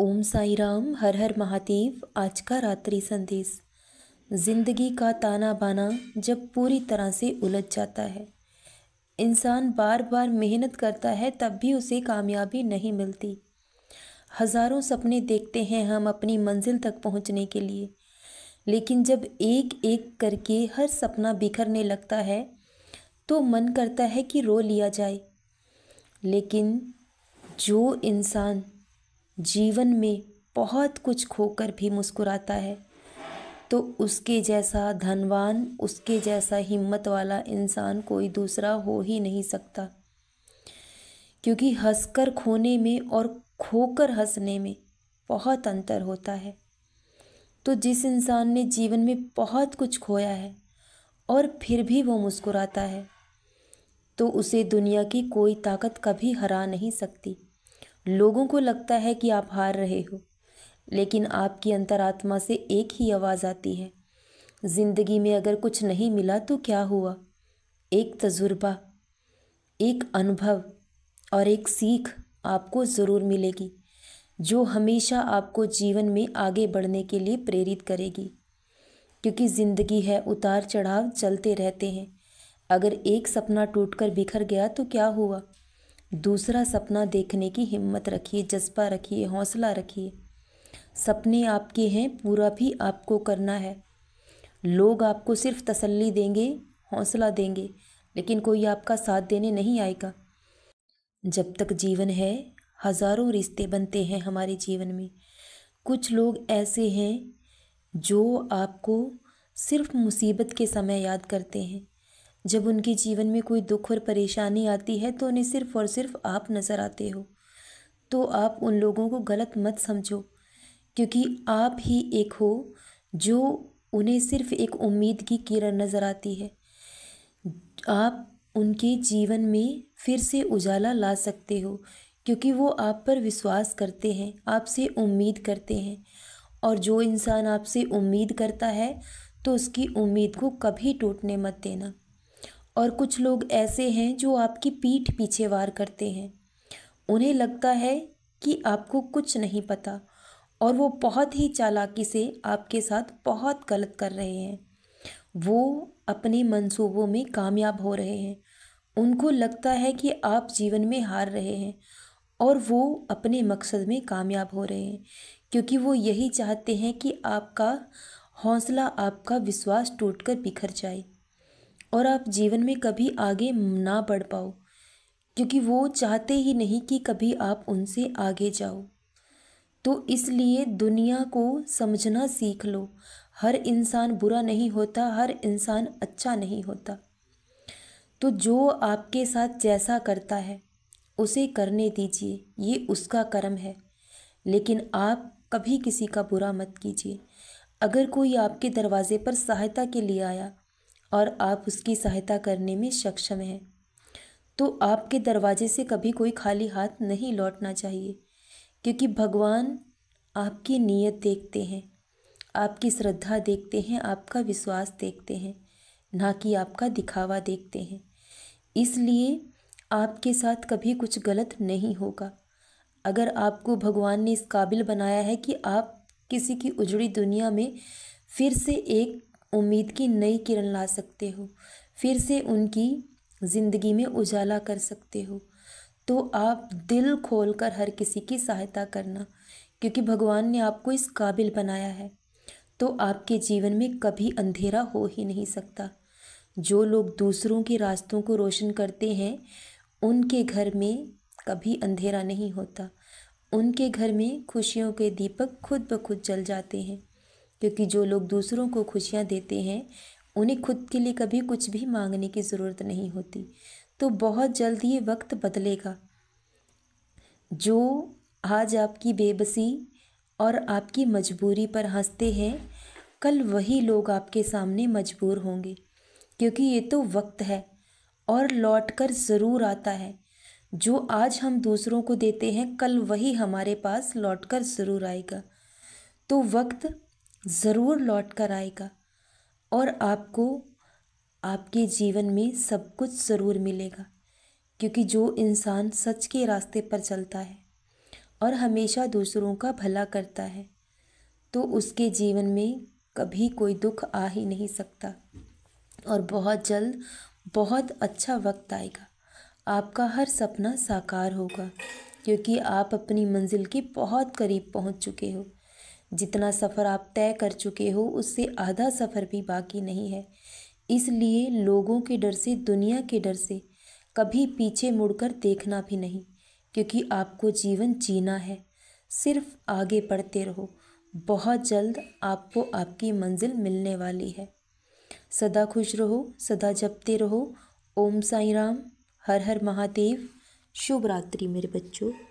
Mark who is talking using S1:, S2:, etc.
S1: ओम साई राम हर हर महादेव आज का रात्रि संदेश जिंदगी का ताना बाना जब पूरी तरह से उलझ जाता है इंसान बार बार मेहनत करता है तब भी उसे कामयाबी नहीं मिलती हजारों सपने देखते हैं हम अपनी मंजिल तक पहुंचने के लिए लेकिन जब एक एक करके हर सपना बिखरने लगता है तो मन करता है कि रो लिया जाए लेकिन जो इंसान जीवन में बहुत कुछ खोकर भी मुस्कुराता है तो उसके जैसा धनवान उसके जैसा हिम्मत वाला इंसान कोई दूसरा हो ही नहीं सकता क्योंकि हंसकर खोने में और खोकर हंसने में बहुत अंतर होता है तो जिस इंसान ने जीवन में बहुत कुछ खोया है और फिर भी वो मुस्कुराता है तो उसे दुनिया की कोई ताकत कभी हरा नहीं सकती लोगों को लगता है कि आप हार रहे हो लेकिन आपकी अंतरात्मा से एक ही आवाज़ आती है ज़िंदगी में अगर कुछ नहीं मिला तो क्या हुआ एक तजुर्बा एक अनुभव और एक सीख आपको ज़रूर मिलेगी जो हमेशा आपको जीवन में आगे बढ़ने के लिए प्रेरित करेगी क्योंकि ज़िंदगी है उतार चढ़ाव चलते रहते हैं अगर एक सपना टूटकर बिखर गया तो क्या हुआ दूसरा सपना देखने की हिम्मत रखिए जज्बा रखिए हौसला रखिए सपने आपके हैं पूरा भी आपको करना है लोग आपको सिर्फ तसल्ली देंगे हौसला देंगे लेकिन कोई आपका साथ देने नहीं आएगा जब तक जीवन है हज़ारों रिश्ते बनते हैं हमारे जीवन में कुछ लोग ऐसे हैं जो आपको सिर्फ मुसीबत के समय याद करते हैं जब उनके जीवन में कोई दुख और परेशानी आती है तो उन्हें सिर्फ और सिर्फ आप नज़र आते हो तो आप उन लोगों को गलत मत समझो क्योंकि आप ही एक हो जो उन्हें सिर्फ एक उम्मीद की किरण नज़र आती है आप उनके जीवन में फिर से उजाला ला सकते हो क्योंकि वो आप पर विश्वास करते हैं आपसे उम्मीद करते हैं और जो इंसान आपसे उम्मीद करता है तो उसकी उम्मीद को कभी टूटने मत देना और कुछ लोग ऐसे हैं जो आपकी पीठ पीछे वार करते हैं उन्हें लगता है कि आपको कुछ नहीं पता और वो बहुत ही चालाकी से आपके साथ बहुत गलत कर रहे हैं वो अपने मंसूबों में कामयाब हो रहे हैं उनको लगता है कि आप जीवन में हार रहे हैं और वो अपने मकसद में कामयाब हो रहे हैं क्योंकि वो यही चाहते हैं कि आपका हौसला आपका विश्वास टूटकर बिखर जाए और आप जीवन में कभी आगे ना बढ़ पाओ क्योंकि वो चाहते ही नहीं कि कभी आप उनसे आगे जाओ तो इसलिए दुनिया को समझना सीख लो हर इंसान बुरा नहीं होता हर इंसान अच्छा नहीं होता तो जो आपके साथ जैसा करता है उसे करने दीजिए ये उसका कर्म है लेकिन आप कभी किसी का बुरा मत कीजिए अगर कोई आपके दरवाज़े पर सहायता के लिए आया और आप उसकी सहायता करने में सक्षम हैं तो आपके दरवाजे से कभी कोई खाली हाथ नहीं लौटना चाहिए क्योंकि भगवान आपकी नीयत देखते हैं आपकी श्रद्धा देखते हैं आपका विश्वास देखते हैं ना कि आपका दिखावा देखते हैं इसलिए आपके साथ कभी कुछ गलत नहीं होगा अगर आपको भगवान ने इस काबिल बनाया है कि आप किसी की उजड़ी दुनिया में फिर से एक उम्मीद की नई किरण ला सकते हो फिर से उनकी ज़िंदगी में उजाला कर सकते हो तो आप दिल खोल कर हर किसी की सहायता करना क्योंकि भगवान ने आपको इस काबिल बनाया है तो आपके जीवन में कभी अंधेरा हो ही नहीं सकता जो लोग दूसरों के रास्तों को रोशन करते हैं उनके घर में कभी अंधेरा नहीं होता उनके घर में खुशियों के दीपक खुद ब खुद जल जाते हैं क्योंकि जो लोग दूसरों को खुशियाँ देते हैं उन्हें खुद के लिए कभी कुछ भी मांगने की ज़रूरत नहीं होती तो बहुत जल्द ये वक्त बदलेगा जो आज आपकी बेबसी और आपकी मजबूरी पर हंसते हैं कल वही लोग आपके सामने मजबूर होंगे क्योंकि ये तो वक्त है और लौट कर ज़रूर आता है जो आज हम दूसरों को देते हैं कल वही हमारे पास लौट कर ज़रूर आएगा तो वक्त ज़रूर लौट कर आएगा और आपको आपके जीवन में सब कुछ ज़रूर मिलेगा क्योंकि जो इंसान सच के रास्ते पर चलता है और हमेशा दूसरों का भला करता है तो उसके जीवन में कभी कोई दुख आ ही नहीं सकता और बहुत जल्द बहुत अच्छा वक्त आएगा आपका हर सपना साकार होगा क्योंकि आप अपनी मंजिल के बहुत करीब पहुंच चुके हो जितना सफ़र आप तय कर चुके हो उससे आधा सफ़र भी बाकी नहीं है इसलिए लोगों के डर से दुनिया के डर से कभी पीछे मुड़कर देखना भी नहीं क्योंकि आपको जीवन जीना है सिर्फ आगे बढ़ते रहो बहुत जल्द आपको आपकी मंजिल मिलने वाली है सदा खुश रहो सदा जपते रहो ओम साई राम हर हर महादेव शुभ रात्रि मेरे बच्चों